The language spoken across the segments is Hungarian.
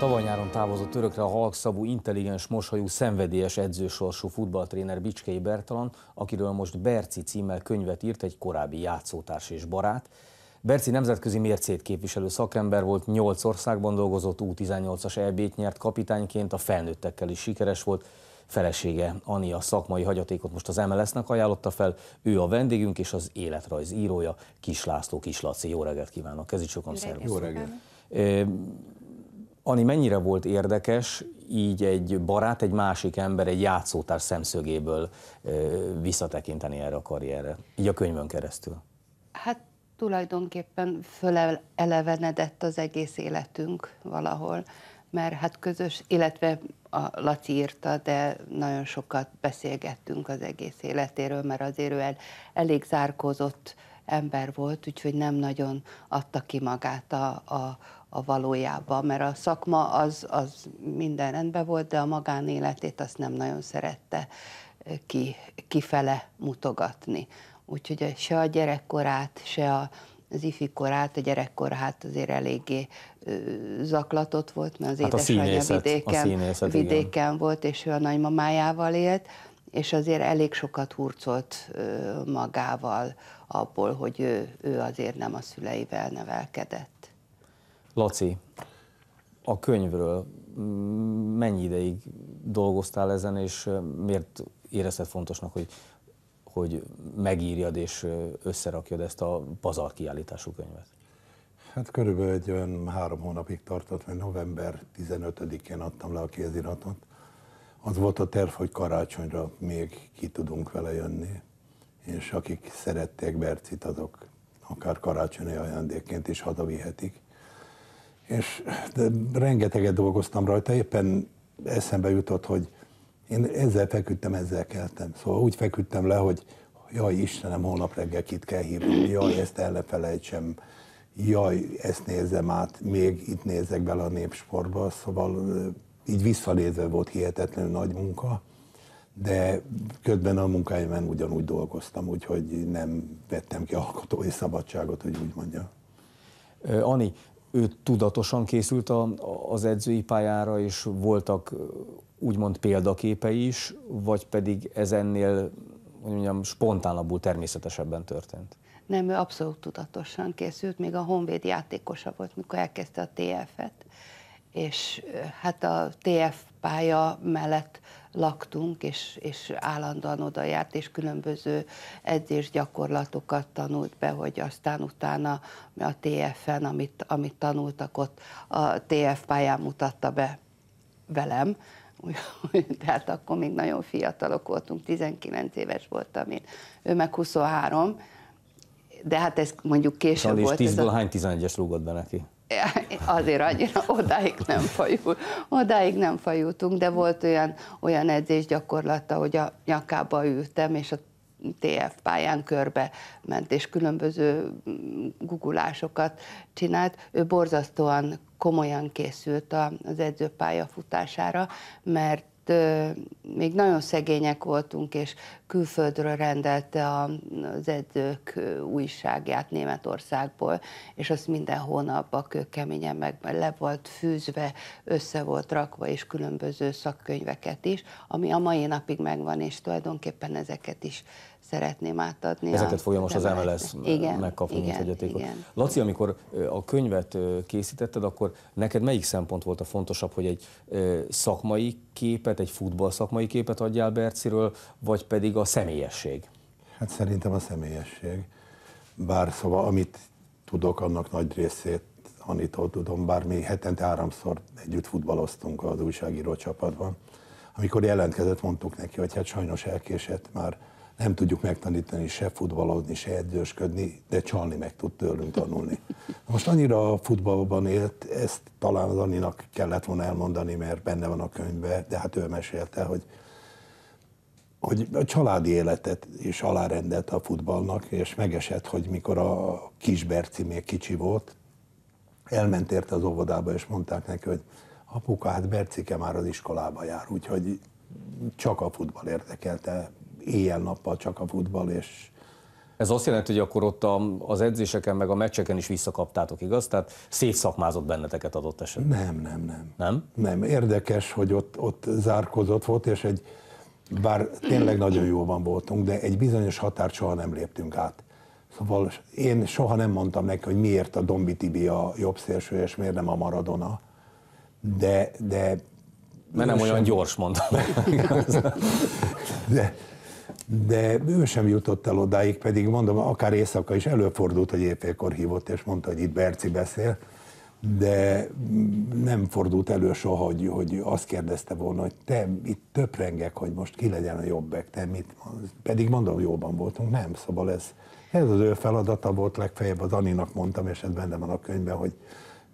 Tavaly nyáron távozott örökre a halkszabú, intelligens, mosolyú, szenvedélyes edzősorsú futballtréner Bicskei Bertalan, akiről most Berci címmel könyvet írt egy korábbi játszótárs és barát. Berci nemzetközi mércét képviselő szakember volt, 8 országban dolgozott, U18-as EB-t nyert kapitányként, a felnőttekkel is sikeres volt, felesége Ani a szakmai hagyatékot most az MLS-nek ajánlotta fel, ő a vendégünk és az életrajz írója, Kis László Kislaci. Jó reggelt kívánok, kezdjük sokan, szervusz. Jó reggelt. Ani, mennyire volt érdekes így egy barát, egy másik ember, egy játszótár szemszögéből visszatekinteni erre a karrierre, így a könyvön keresztül? Hát tulajdonképpen fölelevenedett az egész életünk valahol, mert hát közös, illetve a Laci írta, de nagyon sokat beszélgettünk az egész életéről, mert azért ő el, elég zárkózott, ember volt, úgyhogy nem nagyon adta ki magát a, a, a valójában, mert a szakma az, az minden rendben volt, de a magánéletét azt nem nagyon szerette eh, ki, kifele mutogatni. Úgyhogy se a gyerekkorát, se a, az ifikorát, a hát azért eléggé zaklatott volt, mert az hát édesanyja a színészet, vidéken, a színészet, vidéken igen. volt, és ő a nagymamájával élt, és azért elég sokat hurcolt magával abból, hogy ő, ő azért nem a szüleivel nevelkedett. Laci, a könyvről mennyi ideig dolgoztál ezen, és miért érezted fontosnak, hogy, hogy megírjad és összerakjad ezt a pazar kiállítású könyvet? Hát körülbelül egy olyan három hónapig tartott, mert november 15-én adtam le a kéziratot, az volt a terv, hogy karácsonyra még ki tudunk vele jönni, és akik szerették Bercit, azok akár karácsonyi ajándékként is hazavihetik. És de rengeteget dolgoztam rajta, éppen eszembe jutott, hogy én ezzel feküdtem, ezzel keltem. Szóval úgy feküdtem le, hogy jaj Istenem, holnap reggel kit kell hívnom, jaj ezt el ne felejtsem, jaj ezt nézem át, még itt nézek bele a népsportba, szóval így visszalézve volt hihetetlenül nagy munka, de közben a munkájában ugyanúgy dolgoztam, úgyhogy nem vettem ki alkotói szabadságot, hogy úgy mondja. Ani, ő tudatosan készült a, az edzői pályára, és voltak úgymond példaképe is, vagy pedig ez ennél mondjam, spontánabbul, természetesebben történt? Nem, ő abszolút tudatosan készült, még a Honvéd játékosa volt, mikor elkezdte a TF-et és hát a TF pálya mellett laktunk, és, és állandóan oda járt, és különböző edzésgyakorlatokat tanult be, hogy aztán utána a TF-en, amit, amit tanultak ott, a TF pályán mutatta be velem, tehát akkor még nagyon fiatalok voltunk, 19 éves voltam én, ő meg 23, de hát ez mondjuk később Sali volt. 10-ből a... hány 11-es rúgott be neki? azért annyira odáig nem, fajult, odáig nem fajultunk, de volt olyan, olyan edzés gyakorlata, hogy a nyakába ültem, és a TF pályán körbe ment, és különböző mm, gugulásokat csinált. Ő borzasztóan komolyan készült az edzőpálya futására, mert még nagyon szegények voltunk, és külföldről rendelte az edzők újságját Németországból, és azt minden hónapban kőkeményen meg le volt fűzve, össze volt rakva, és különböző szakkönyveket is, ami a mai napig megvan, és tulajdonképpen ezeket is szeretném átadni. Ezeket fogja most az MLS igen, megkapni, igen, mint fogyatékot. Igen. Laci, amikor a könyvet készítetted, akkor neked melyik szempont volt a fontosabb, hogy egy szakmai képet, egy futball szakmai képet adjál Berciről, vagy pedig a személyesség? Hát szerintem a személyesség. Bár szóval, amit tudok, annak nagy részét Anitól tudom, bár mi hetente háromszor együtt futballoztunk az újságíró csapatban. Amikor jelentkezett, mondtuk neki, hogy hát sajnos elkésett már nem tudjuk megtanítani se futballozni, se edzősködni, de csalni meg tud tőlünk tanulni. Most annyira a futballban élt, ezt talán Daninak kellett volna elmondani, mert benne van a könyvben, de hát ő mesélte, hogy, hogy a családi életet is alárendelt a futballnak, és megesett, hogy mikor a kisberci még kicsi volt, elment érte az óvodába, és mondták neki, hogy apuka, hát Bercike már az iskolába jár, úgyhogy csak a futball érdekelte, éjjel-nappal csak a futball, és ez azt jelenti, hogy akkor ott az edzéseken, meg a meccseken is visszakaptátok, igaz? Tehát szétszakmázott benneteket adott esetben. Nem, nem, nem. Nem? Nem. Érdekes, hogy ott, ott zárkozott volt, és egy, bár tényleg nagyon jóban voltunk, de egy bizonyos határt soha nem léptünk át. Szóval én soha nem mondtam neki, hogy miért a Dombi Tibi a jobb szélső, és miért nem a Maradona. De, de mert nem olyan sem... gyors, mondtam. De, de ő sem jutott el odáig, pedig mondom, akár éjszaka is előfordult, hogy éjfélkor hívott, és mondta, hogy itt Berci beszél, de nem fordult elő soha, hogy, hogy azt kérdezte volna, hogy te itt töprengek, hogy most ki legyen a jobbek, te mit mondasz? Pedig mondom, jóban voltunk, nem, szóval ez, ez az ő feladata volt, legfeljebb az Aninak mondtam, és ez benne van a könyvben, hogy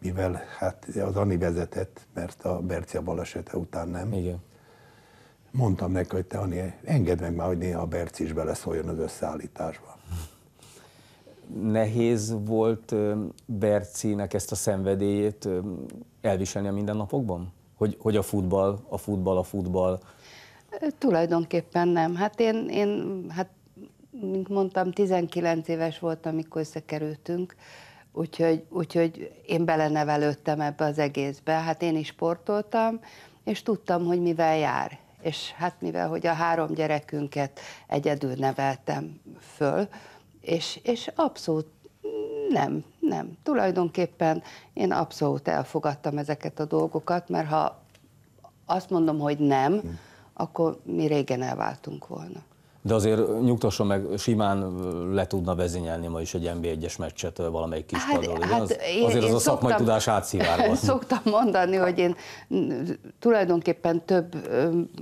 mivel hát az Ani vezetett, mert a Berci a balesete után nem. Igen mondtam neki, hogy te Ani, engedd meg már, hogy néha a Berci is beleszóljon az összeállításba. Nehéz volt Bercinek ezt a szenvedélyét elviselni a mindennapokban? Hogy, hogy a futball, a futball, a futball? Tulajdonképpen nem. Hát én, én hát, mint mondtam, 19 éves voltam, amikor összekerültünk, úgyhogy, úgyhogy én belenevelődtem ebbe az egészbe. Hát én is sportoltam, és tudtam, hogy mivel jár és hát mivel, hogy a három gyerekünket egyedül neveltem föl, és, és abszolút nem, nem. Tulajdonképpen én abszolút elfogadtam ezeket a dolgokat, mert ha azt mondom, hogy nem, hm. akkor mi régen elváltunk volna de azért nyugtasson meg, simán le tudna vezényelni ma is egy NB1-es meccset valamelyik kis hát, padról. Hát az, én, azért én az a szoktam, szakmai tudás átszivárgott. Szoktam mondani, hogy én tulajdonképpen több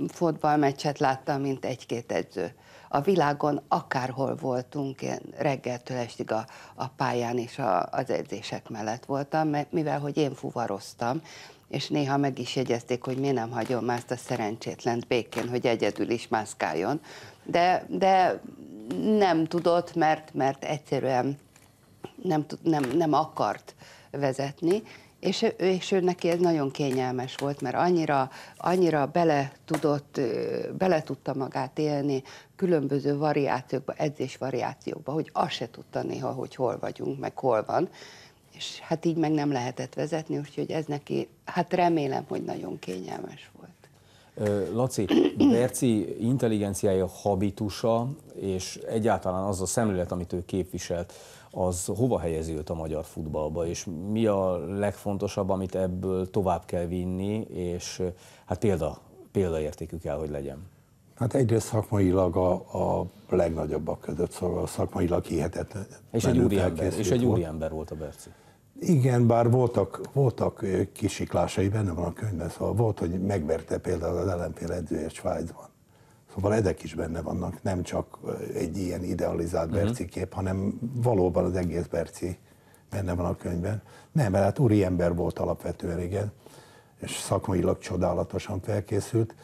fotballmeccset láttam, mint egy-két edző a világon akárhol voltunk, én reggeltől estig a, a pályán és a, az edzések mellett voltam, mert mivel hogy én fuvaroztam, és néha meg is jegyezték, hogy mi nem hagyom már ezt a szerencsétlent békén, hogy egyedül is mászkáljon. De, de nem tudott, mert, mert egyszerűen nem, nem, nem akart vezetni, és, és ő neki ez nagyon kényelmes volt, mert annyira, annyira bele, tudott, bele tudta magát élni különböző variációkba, edzés variációkba, hogy azt se tudta néha, hogy hol vagyunk, meg hol van. És hát így meg nem lehetett vezetni, úgyhogy ez neki, hát remélem, hogy nagyon kényelmes volt. Laci, Berci intelligenciája, habitusa, és egyáltalán az a szemlélet, amit ő képviselt, az hova helyezi őt a magyar futballba, és mi a legfontosabb, amit ebből tovább kell vinni, és hát példa, példaértékű kell, hogy legyen. Hát egyrészt szakmailag a, a legnagyobbak között, szóval szakmailag hihetetlen. És egy ember és egy ember volt a Berci. Igen, bár voltak, voltak kisiklásai, benne van a könyvben, szóval volt, hogy megverte például az ellenfél edzőjét Svájcban. Szóval ezek is benne vannak, nem csak egy ilyen idealizált mhm. Berci kép, hanem valóban az egész Berci benne van a könyvben. Nem, mert hát úri ember volt alapvetően, igen, és szakmailag csodálatosan felkészült.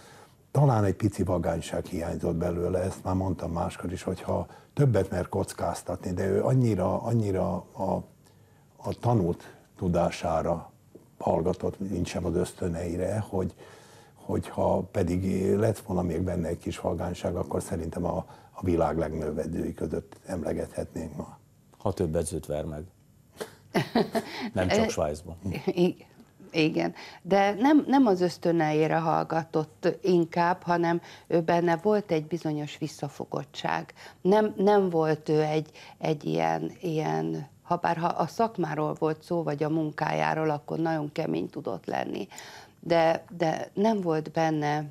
Talán egy pici vagányság hiányzott belőle, ezt már mondtam máskor is, hogyha többet mer kockáztatni, de ő annyira, annyira a, a tanult tudására hallgatott, mint sem az ösztöneire, hogy, hogyha pedig lett volna még benne egy kis vagánság, akkor szerintem a, a világ legnövedői között emlegethetnénk ma. Ha több edzőt ver meg. nem csak Svájcban. Igen, de nem, nem az ösztöneire hallgatott inkább, hanem ő benne volt egy bizonyos visszafogottság. Nem, nem volt ő egy, egy ilyen, ilyen ha bár ha a szakmáról volt szó, vagy a munkájáról, akkor nagyon kemény tudott lenni de, de nem volt benne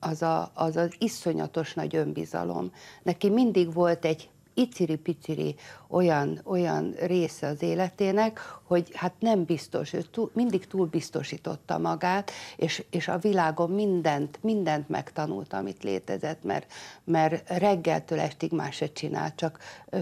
az, a, az az iszonyatos nagy önbizalom. Neki mindig volt egy iciri-piciri olyan, olyan része az életének, hogy hát nem biztos, ő túl, mindig túl biztosította magát, és, és a világon mindent, mindent megtanult, amit létezett, mert, mert reggeltől estig más se csinál, csak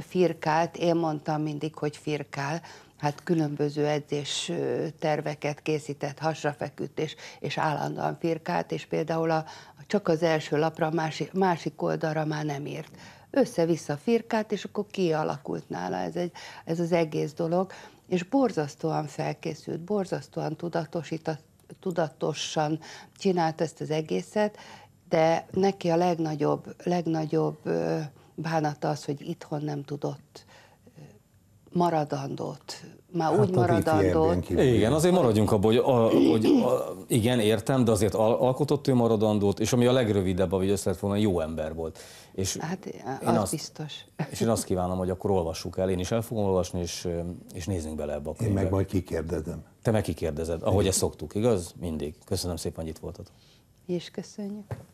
firkált, én mondtam mindig, hogy firkál, hát különböző edzés terveket készített, hasrafeküdt, és, és állandóan firkált, és például a, csak az első lapra, másik, másik oldalra már nem írt össze-vissza firkált, és akkor kialakult nála ez, egy, ez az egész dolog, és borzasztóan felkészült, borzasztóan tudatosított, tudatosan csinált ezt az egészet, de neki a legnagyobb, legnagyobb bánata az, hogy itthon nem tudott maradandót, már hát úgy maradandót. Igen, azért maradjunk abban, hogy, a, hogy a, igen, értem, de azért al, alkotott ő maradandót, és ami a legrövidebb, ahogy össze lett volna, jó ember volt. És hát, az azt, biztos. És én azt kívánom, hogy akkor olvassuk el, én is el fogom olvasni, és, és nézzünk bele ebbe a könyvbe. Én meg majd kikérdezem. Te meg kikérdezed, ahogy ezt szoktuk, igaz? Mindig. Köszönöm szépen, hogy itt voltatok. És köszönjük.